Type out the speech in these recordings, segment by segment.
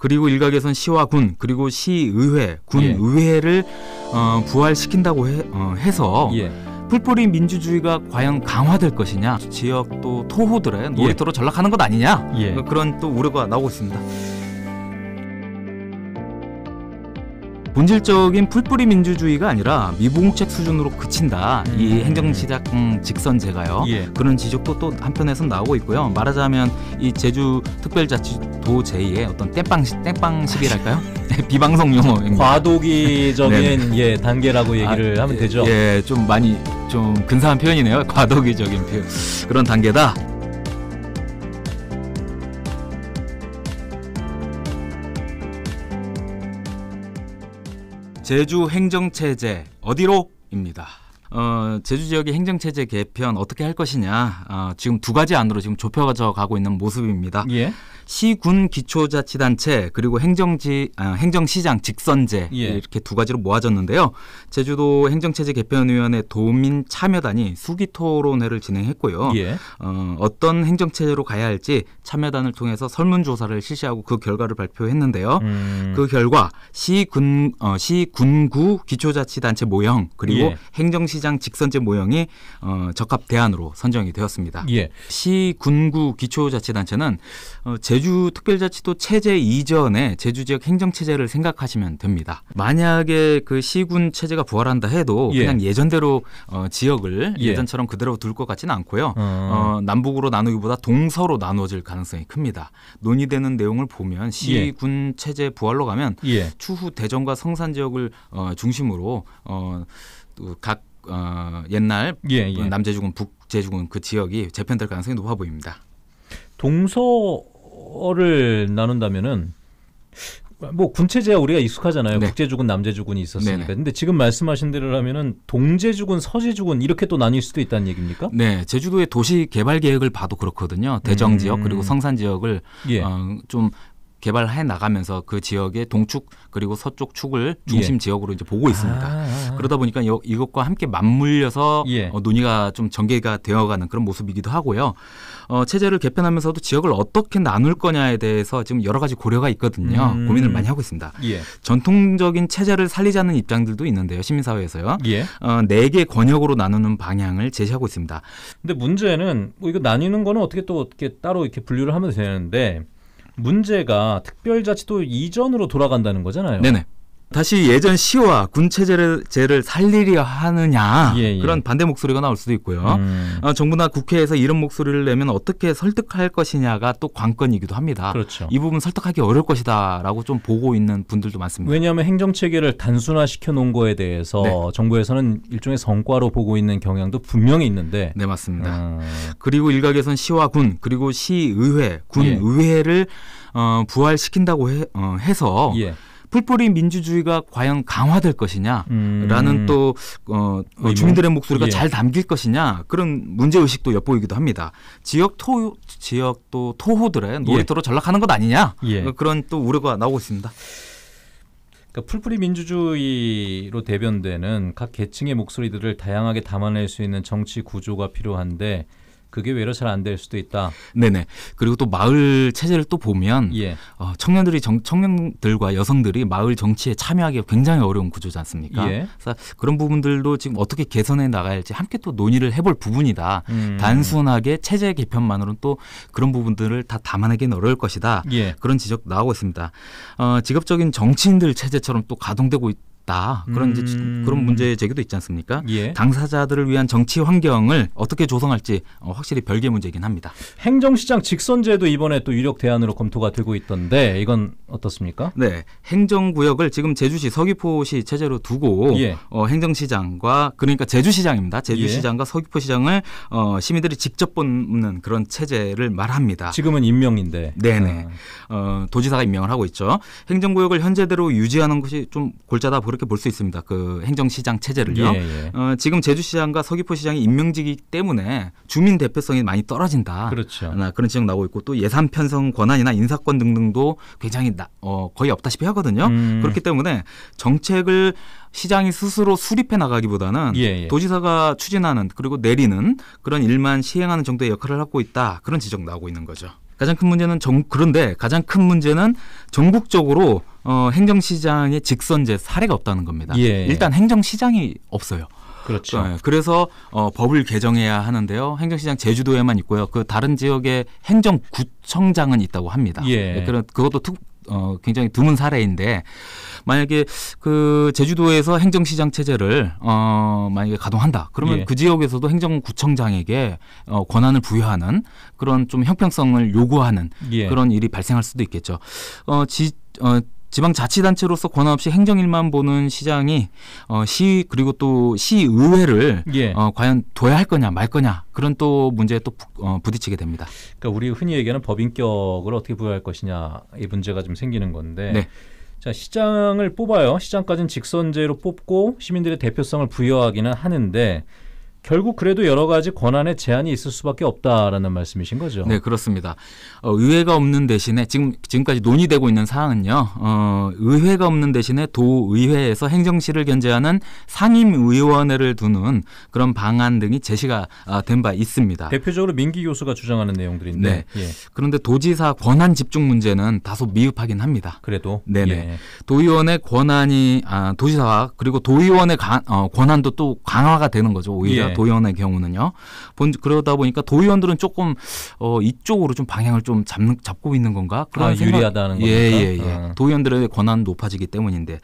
그리고 일각에선 시와 군 그리고 시의회 군의회를 예. 어, 부활시킨다고 해, 어, 해서 예. 풀뿌리 민주주의가 과연 강화될 것이냐 지역 또 토호들의 놀이터로 예. 전락하는 것 아니냐 예. 그런 또 우려가 나오고 있습니다. 본질적인 풀뿌리 민주주의가 아니라 미봉책 수준으로 그친다. 음. 이 행정시작 직선제가요. 예. 그런 지적도 또한편에서 나오고 있고요. 말하자면 이 제주 특별자치도 제의 어떤 땜빵식 땜빵식이랄까요? 네, 비방송 용어 과도기적인 예 단계라고 아, 얘기를 아, 하면 예, 되죠. 예, 좀 많이 좀 근사한 표현이네요. 과도기적인 표현. 그런 단계다. 제주 행정체제 어디로? 입니다. 어, 제주 지역의 행정체제 개편 어떻게 할 것이냐 어, 지금 두 가지 안으로 지금 좁혀져 가고 있는 모습입니다. 예. 시군 기초자치단체 그리고 행정지 아, 행정시장 직선제 예. 이렇게 두 가지로 모아졌는데요. 제주도 행정체제 개편위원회 도민 참여단이 수기 토론회를 진행했고요. 예. 어, 어떤 행정체제로 가야 할지 참여단을 통해서 설문조사를 실시하고 그 결과를 발표했는데요. 음. 그 결과 시군 어, 시군구 기초자치단체 모형 그리고 예. 행정시 시장 직선제 모형이 어, 적합 대안으로 선정이 되었습니다. 예. 시 군구 기초자치단체는 어, 제주 특별자치도 체제 이전에 제주 지역 행정 체제를 생각하시면 됩니다. 만약에 그 시군 체제가 부활한다 해도 예. 그냥 예전대로 어, 지역을 예. 전처럼 그대로 둘 것 같지는 않고요. 어. 어, 남북으로 나누기보다 동서로 나누어질 가능성이 큽니다. 논의되는 내용을 보면 시군 예. 체제 부활로 가면 예. 추후 대전과 성산 지역을 어, 중심으로 어, 각 어, 옛날 예, 그 예. 남제주군 북제주군 그 지역이 재편될 가능성이 높아 보입니다. 동서를 나눈다면은 뭐 군체제야 우리가 익숙하잖아요. 네. 국제주군, 남제주군이 있었으니까. 네네. 근데 지금 말씀하신 대로라면은 동제주군, 서제주군 이렇게 또 나뉠 수도 있다는 얘기입니까? 네, 제주도의 도시 개발 계획을 봐도 그렇거든요. 대정 음. 지역 음. 그리고 성산 지역을 예. 어, 좀 개발해 나가면서 그 지역의 동축 그리고 서쪽 축을 중심 예. 지역으로 이제 보고 있습니다. 아~, 아, 아, 아. 그러다 보니까 요, 이것과 함께 맞물려서 예. 어, 논의가 좀 전개가 되어가는 그런 모습이기도 하고요. 어, 체제를 개편하면서도 지역을 어떻게 나눌 거냐에 대해서 지금 여러 가지 고려가 있거든요. 음~ 고민을 많이 하고 있습니다. 예. 전통적인 체제를 살리자는 입장들도 있는데요. 시민사회에서요. 예. 어, 네 개 권역으로 나누는 방향을 제시하고 있습니다. 근데 문제는 뭐 이거 나뉘는 거는 어떻게 또 어떻게 따로 이렇게 분류를 하면 되는데 문제가 특별자치도 이전으로 돌아간다는 거잖아요. 네네. 다시 예전 시와 군체제를 살리려 하느냐 예, 예. 그런 반대 목소리가 나올 수도 있고요. 음. 어, 정부나 국회에서 이런 목소리를 내면 어떻게 설득할 것이냐가 또 관건이기도 합니다. 그렇죠. 이 부분 설득하기 어려울 것이다라고 좀 보고 있는 분들도 많습니다. 왜냐하면 행정 체계를 단순화 시켜 놓은 거에 대해서 네. 정부에서는 일종의 성과로 보고 있는 경향도 분명히 있는데. 네 맞습니다. 음. 그리고 일각에선 시와 군 그리고 시의회, 군의회를 예. 어, 부활시킨다고 해, 어, 해서. 예. 풀뿌리 민주주의가 과연 강화될 것이냐라는 음. 또 어, 어 주민들의 목소리가 예. 잘 담길 것이냐 그런 문제 의식도 엿보이기도 합니다. 지역 토 지역 또 토호들의 예. 놀이터로 예. 전락하는 것 아니냐 예. 어, 그런 또 우려가 나오고 있습니다. 그러니까 풀뿌리 민주주의로 대변되는 각 계층의 목소리들을 다양하게 담아낼 수 있는 정치 구조가 필요한데 그게 외로 잘 안 될 수도 있다. 네네. 그리고 또 마을 체제를 또 보면 예. 어, 청년들이 정, 청년들과 여성들이 마을 정치에 참여하기 굉장히 어려운 구조지 않습니까? 예. 그래서 그런 부분들도 지금 어떻게 개선해 나갈지 함께 또 논의를 해볼 부분이다. 음. 단순하게 체제 개편만으로는 또 그런 부분들을 다 담아내기는 어려울 것이다. 예. 그런 지적 나오고 있습니다. 어, 직업적인 정치인들 체제처럼 또 가동되고 있. 다 없다 그런 이제 음. 그런 문제 제기도 있지 않습니까? 예. 당사자들을 위한 정치 환경을 어떻게 조성할지 어, 확실히 별개 문제이긴 합니다. 행정시장 직선제도 이번에 또 유력 대안으로 검토가 되고 있던데 이건 어떻습니까? 네, 행정구역을 지금 제주시, 서귀포시 체제로 두고 예. 어, 행정시장과 그러니까 제주시장입니다. 예. 제주시장과 예. 서귀포시장을 어, 시민들이 직접 뽑는 그런 체제를 말합니다. 지금은 임명인데. 네네. 아. 어, 도지사가 임명을 하고 있죠. 행정구역을 현재대로 유지하는 것이 좀 골자다 보니 그렇게 볼 수 있습니다. 그 행정시장 체제를요. 예, 예. 어, 지금 제주시장과 서귀포시장이 임명직이기 때문에 주민 대표성이 많이 떨어진다. 그렇죠. 그런 지적 나오고 있고 또 예산 편성 권한이나 인사권 등등도 굉장히 나, 어, 거의 없다시피 하거든요. 음. 그렇기 때문에 정책을 시장이 스스로 수립해 나가기보다는 예, 예. 도지사가 추진하는 그리고 내리는 그런 일만 시행하는 정도의 역할을 하고 있다 그런 지적 나오고 있는 거죠. 가장 큰 문제는 정, 그런데 가장 큰 문제는 전국적으로 어, 행정시장의 직선제 사례가 없다는 겁니다. 예. 일단 행정시장이 없어요. 그렇죠. 네, 그래서 어, 법을 개정해야 하는데요. 행정시장 제주도에만 있고요. 그 다른 지역의 행정구청장은 있다고 합니다. 예. 예. 그런 그것도 특, 어, 굉장히 드문 사례인데 만약에 그 제주도에서 행정시장 체제를 어, 만약에 가동한다 그러면 예. 그 지역에서도 행정구청장에게 어, 권한을 부여하는 그런 좀 형평성을 요구하는 예. 그런 일이 발생할 수도 있겠죠. 어, 지, 어, 지방자치단체로서 권한 없이 행정일만 보는 시장이 어, 시 그리고 또 시의회를 예. 어, 과연 둬야 할 거냐 말 거냐 그런 또 문제에 또 부, 어, 부딪히게 됩니다. 그러니까 우리 흔히 얘기하는 법인격을 어떻게 부여할 것이냐 이 문제가 좀 생기는 건데. 네. 자 시장을 뽑아요. 시장까지는 직선제로 뽑고 시민들의 대표성을 부여하기는 하는데 결국 그래도 여러 가지 권한의 제한이 있을 수밖에 없다라는 말씀이신 거죠. 네, 그렇습니다. 어, 의회가 없는 대신에 지금 지금까지 논의되고 있는 사항은요. 어, 의회가 없는 대신에 도의회에서 행정실을 견제하는 상임의원회를 두는 그런 방안 등이 제시가 아, 된바 있습니다. 대표적으로 민기 교수가 주장하는 내용들인데. 네. 예. 그런데 도지사 권한 집중 문제는 다소 미흡하긴 합니다. 그래도 네네. 예. 도의원의 권한이 아, 도지사와 그리고 도의원의 가, 어, 권한도 또 강화가 되는 거죠. 오히려. 예. 네. 도의원의 경우는요. 본, 그러다 보니까 도의원들은 조금 어, 이쪽으로 좀 방향을 좀 잡는, 잡고 있는 건가? 그런 아, 생각... 유리하다는 거니 예, 예, 예. 아. 도의원들의 권한 높아지기 때문인데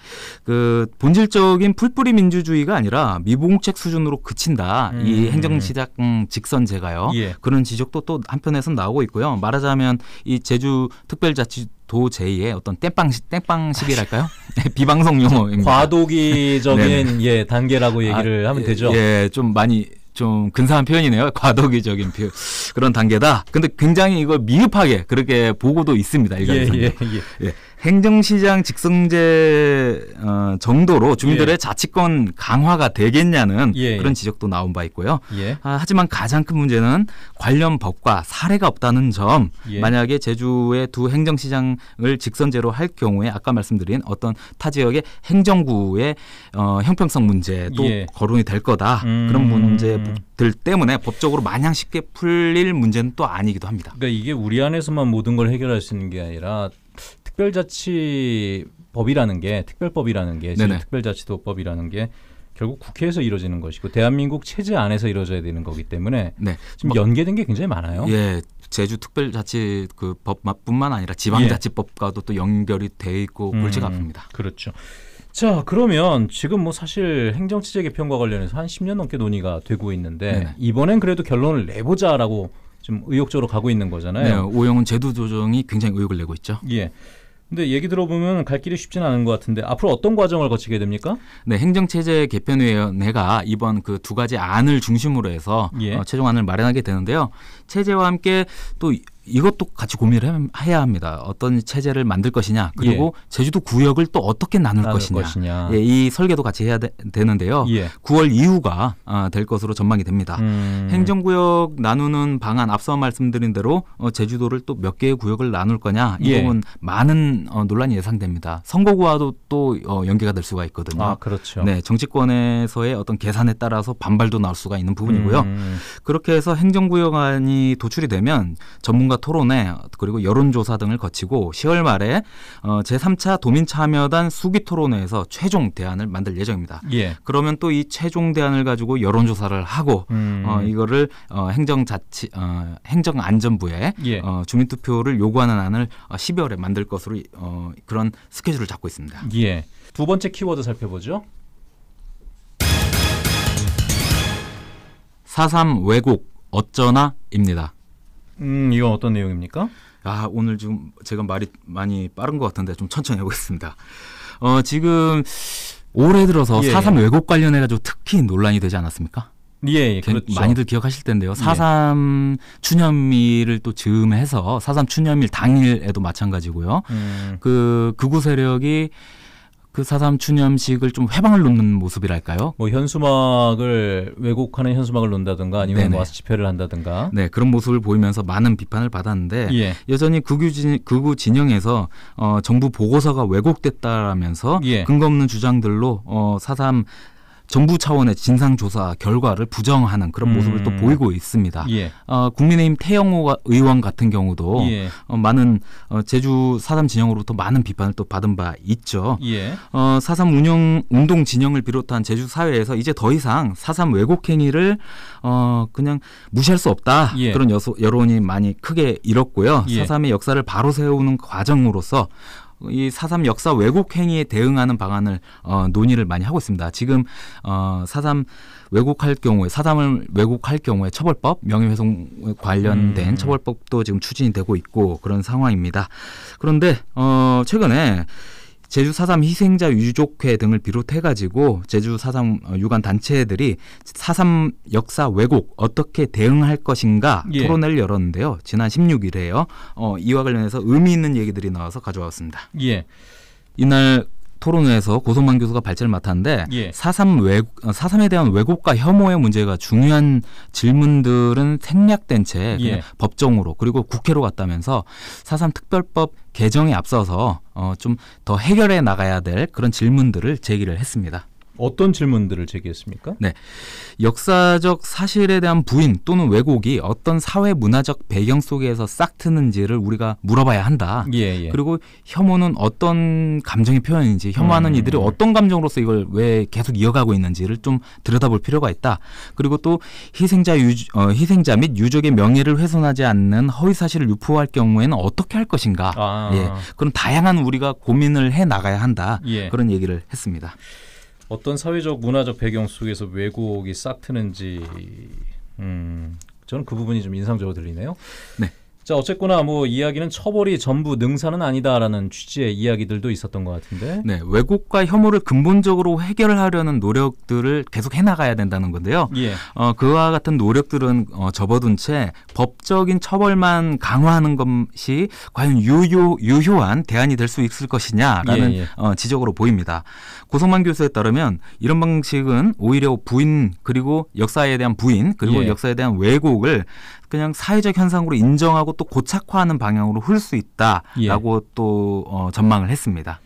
그 본질적인 풀뿌리 민주주의가 아니라 미봉책 수준으로 그친다. 음. 이 행정시작 음, 직선제가요. 예. 그런 지적도 또한편에서 나오고 있고요. 말하자면 이 제주 특별자치 도제이의 어떤 땜빵식 땜빵식이랄까요? 네, 비방송 용어입니다. 과도기적인 예 단계라고 아, 얘기를 아, 하면 예, 되죠. 예, 좀 많이 좀 근사한 표현이네요. 과도기적인 표현. 그런 단계다. 근데 굉장히 이걸 미흡하게 그렇게 보고도 있습니다. 일각에 예, 예, 예, 예. 예. 행정시장 직성제 어, 정도로 주민들의 예. 자치권 강화가 되겠냐는 예, 예. 그런 지적도 나온 바 있고요. 예. 아, 하지만 가장 큰 문제는 관련 법과 사례가 없다는 점. 예. 만약에 제주의 두 행정시장을 직선제로 할 경우에 아까 말씀드린 어떤 타 지역의 행정구의 어, 형평성 문제도 예. 거론이 될 거다. 음. 그런 문제들 때문에 법적으로 마냥 쉽게 풀릴 문제는 또 아니기도 합니다. 그러니까 이게 우리 안에서만 모든 걸 해결할 수 있는 게 아니라 특별자치법이라는 게 특별법이라는 게 특별자치도법이라는 게 결국 국회에서 이루어지는 것이고 대한민국 체제 안에서 이루어져야 되는 거기 때문에 네. 지금 연계된 게 굉장히 많아요. 예, 제주 특별자치 그 법뿐만 아니라 지방자치법과도 예. 또 연결이 돼 있고 음, 골치가 음, 아픕니다. 그렇죠. 자, 그러면 지금 뭐 사실 행정체제 개편과 관련해서 한 10년 넘게 논의가 되고 있는데 네네. 이번엔 그래도 결론을 내보자라고 좀 의욕적으로 가고 있는 거잖아요. 네, 오영훈 제도 조정이 굉장히 의욕을 내고 있죠. 예. 근데 얘기 들어보면 갈 길이 쉽지는 않은 것 같은데 앞으로 어떤 과정을 거치게 됩니까? 네, 행정체제 개편위원회가 이번 그 두 가지 안을 중심으로 해서 예. 어, 최종 안을 마련하게 되는데요. 체제와 함께 또 이것도 같이 고민을 해야 합니다. 어떤 체제를 만들 것이냐, 그리고 예. 제주도 구역을 또 어떻게 나눌, 나눌 것이냐, 것이냐. 예, 이 설계도 같이 해야 되, 는데요 예. 9월 이후가 아, 될 것으로 전망이 됩니다. 음. 행정구역 나누는 방안 앞서 말씀드린 대로 어, 제주도를 또 몇 개의 구역을 나눌 거냐 이 예. 부분 많은 어, 논란이 예상됩니다. 선거구와도 또 어, 연계가 될 수가 있거든요. 아, 그렇죠. 네, 정치권에서의 어떤 계산에 따라서 반발도 나올 수가 있는 부분이고요. 음. 그렇게 해서 행정구역안이 도출이 되면 전문가 평론가 토론회 그리고 여론조사 등을 거치고 10월 말에 어, 제3차 도민참여단 수기 토론회에서 최종 대안을 만들 예정입니다. 예. 그러면 또 이 최종 대안을 가지고 여론조사를 하고 음. 어, 이거를 어, 행정자치 어, 행정안전부에 예. 어, 주민투표를 요구하는 안을 12월에 어, 만들 것으로 어, 그런 스케줄을 잡고 있습니다. 예. 두 번째 키워드 살펴보죠. 4.3 왜곡 어쩌나입니다. 음, 이건 어떤 내용입니까? 아, 오늘 좀 제가 말이 많이 빠른 것 같은데 좀 천천히 해보겠습니다. 어, 지금 올해 들어서 예. 4.3 예. 왜곡 관련해가지고 특히 논란이 되지 않았습니까? 예, 예 그렇죠. 많이들 기억하실 텐데요. 4.3 예. 추념일을 또 즈음해서 4.3 추념일 당일에도 마찬가지고요. 음. 그 극우 세력이 그 사삼 추념식을 좀 회방을 놓는 모습이랄까요? 뭐 현수막을 왜곡하는 현수막을 놓는다든가 아니면 뭐네 와서 집회를 한다든가. 네, 그런 모습을 보이면서 많은 비판을 받았는데 예. 여전히 극우, 진, 극우 진영에서 어, 정부 보고서가 왜곡됐다라면서 예. 근거 없는 주장들로 어, 사삼 정부 차원의 진상조사 결과를 부정하는 그런 모습을 음. 또 보이고 있습니다. 예. 어, 국민의힘 태영호 의원 같은 경우도 예. 어, 많은 어, 제주 사삼 진영으로부터 많은 비판을 또 받은 바 있죠. 예. 어, 운영 운동 진영을 비롯한 제주 사회에서 이제 더 이상 사삼 왜곡 행위를 어, 그냥 무시할 수 없다 예. 그런 여소, 여론이 많이 크게 일었고요. 예. 사삼의 역사를 바로 세우는 과정으로서 이4.3 역사 왜곡 행위에 대응하는 방안을 어, 논의를 많이 하고 있습니다. 지금 어, 4.3 왜곡할 경우에 4.3을 왜곡할 경우에 처벌법 명예훼손 관련된 음. 처벌법도 지금 추진이 되고 있고 그런 상황입니다. 그런데 어, 최근에 제주 4.3 희생자 유족회 등을 비롯해가지고 제주 4.3 어, 유관 단체들이 4.3 역사 왜곡 어떻게 대응할 것인가 예. 토론회를 열었는데요. 지난 16일에요. 어, 이와 관련해서 의미 있는 얘기들이 나와서 가져왔습니다. 예. 이날 토론회에서 고성만 교수가 발제를 맡았는데 예. 4.3 왜곡, 4.3에 대한 왜곡과 혐오의 문제가 중요한 질문들은 생략된 채 예. 법정으로 그리고 국회로 갔다면서 4.3 특별법 개정에 앞서서 어, 좀 더 해결해 나가야 될 그런 질문들을 제기를 했습니다. 어떤 질문들을 제기했습니까? 네. 역사적 사실에 대한 부인 또는 왜곡이 어떤 사회 문화적 배경 속에서 싹트는지를 우리가 물어봐야 한다. 예, 예. 그리고 혐오는 어떤 감정의 표현인지, 혐오하는 음. 이들이 어떤 감정으로서 이걸 왜 계속 이어가고 있는지를 좀 들여다볼 필요가 있다. 그리고 또 희생자 유, 어, 희생자 및 유족의 명예를 훼손하지 않는 허위 사실을 유포할 경우에는 어떻게 할 것인가? 아. 예. 그런 다양한 우리가 고민을 해 나가야 한다. 예. 그런 얘기를 했습니다. 어떤 사회적 문화적 배경 속에서 왜곡이 싹 트는지 음, 저는 그 부분이 좀 인상적으로 들리네요. 네. 자 어쨌거나 뭐 이야기는 처벌이 전부 능사는 아니다라는 취지의 이야기들도 있었던 것 같은데. 네, 왜곡과 혐오를 근본적으로 해결하려는 노력들을 계속 해나가야 된다는 건데요. 예. 어, 그와 같은 노력들은 어, 접어둔 채 법적인 처벌만 강화하는 것이 과연 유효 유효한 대안이 될 수 있을 것이냐라는 예, 예. 어, 지적으로 보입니다. 고성만 교수에 따르면 이런 방식은 오히려 부인 그리고 역사에 대한 부인 그리고 예. 역사에 대한 왜곡을 그냥 사회적 현상으로 인정하고 또 고착화하는 방향으로 흘 수 있다라고 예. 또 어, 전망을 했습니다.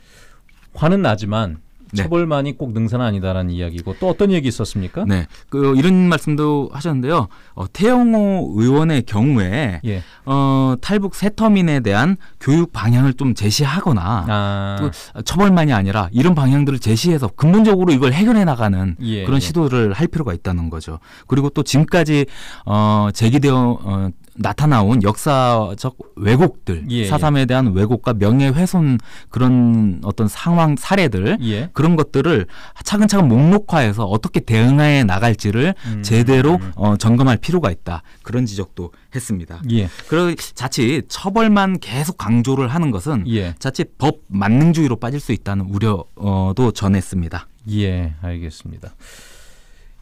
화는 나지만 네. 처벌만이 꼭 능사는 아니다라는 이야기고 또 어떤 얘기 있었습니까? 네, 그 이런 말씀도 하셨는데요. 어, 태영호 의원의 경우에 예. 어, 탈북 세터민에 대한 교육 방향을 좀 제시하거나 아. 또 처벌만이 아니라 이런 방향들을 제시해서 근본적으로 이걸 해결해 나가는 예, 그런 예. 시도를 할 필요가 있다는 거죠. 그리고 또 지금까지 어, 제기되어 어, 나타나온 역사적 왜곡들, 예, 예, 사삼에 대한 왜곡과 명예훼손 그런 어떤 상황 사례들 예. 그런 것들을 차근차근 목록화해서 어떻게 대응해 나갈지를 음, 제대로 음. 어, 점검할 필요가 있다 그런 지적도 했습니다. 예. 그리고 자칫 처벌만 계속 강조를 하는 것은 예. 자칫 법 만능주의로 빠질 수 있다는 우려도 전했습니다. 예, 알겠습니다.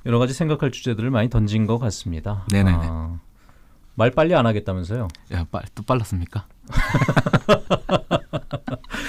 여러 가지 생각할 주제들을 많이 던진 것 같습니다. 네네. 아. 말 빨리 안 하겠다면서요? 야, 빨, 또 빨랐습니까?